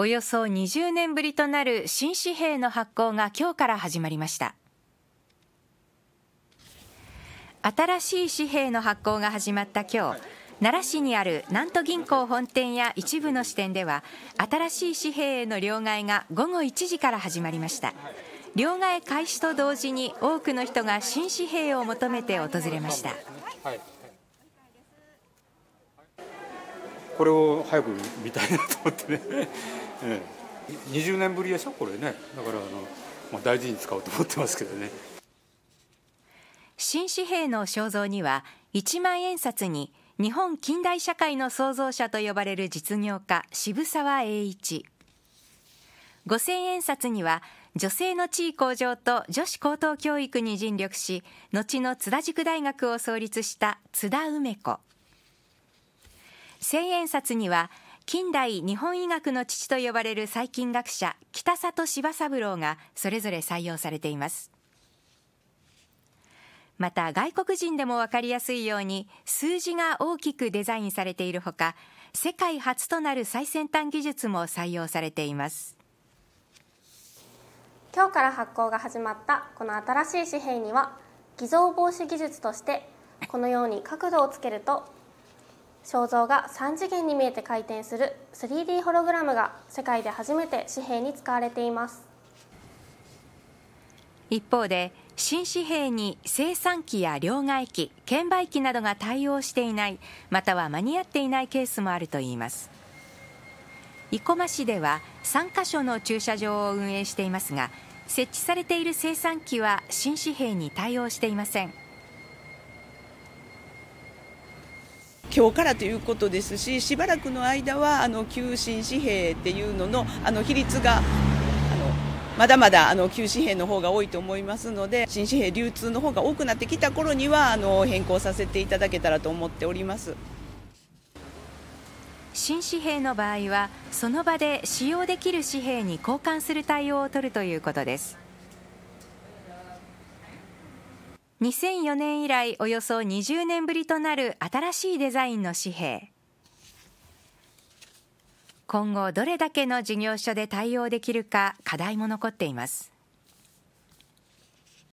およそ20年ぶりとなる新紙幣の発行が今日から始まりました新しい紙幣の発行が始まった今日奈良市にある南都銀行本店や一部の支店では新しい紙幣への両替が午後1時から始まりました両替開始と同時に多くの人が新紙幣を求めて訪れました、はいこれを早く見たいなと思ってね、20 年ぶりでしょこれねだからあの、まあ、大事に使おうと思ってますけどね新紙幣の肖像には一万円札に日本近代社会の創造者と呼ばれる実業家渋沢栄一五千円札には女性の地位向上と女子高等教育に尽力し後の津田塾大学を創立した津田梅子千円札には近代日本医学の父と呼ばれる細菌学者北里柴三郎がそれぞれ採用されていますまた外国人でも分かりやすいように数字が大きくデザインされているほか世界初となる最先端技術も採用されています今日から発行が始まったこの新しい紙幣には偽造防止技術としてこのように角度をつけると肖像が3次元に見えて回転する 3D ホログラムが世界で初めて紙幣に使われています一方で新紙幣に生産機や両替機券売機などが対応していないまたは間に合っていないケースもあるといいます生駒市では3カ所の駐車場を運営していますが設置されている生産機は新紙幣に対応していません今日からということですししばらくの間はあの旧新紙幣っていうののあの比率がまだまだあの旧紙幣の方が多いと思いますので新紙幣流通の方が多くなってきた頃にはあの変更させていただけたらと思っております新紙幣の場合はその場で使用できる紙幣に交換する対応を取るということです2004年以来およそ20年ぶりとなる新しいデザインの紙幣今後どれだけの事業所で対応できるか課題も残っています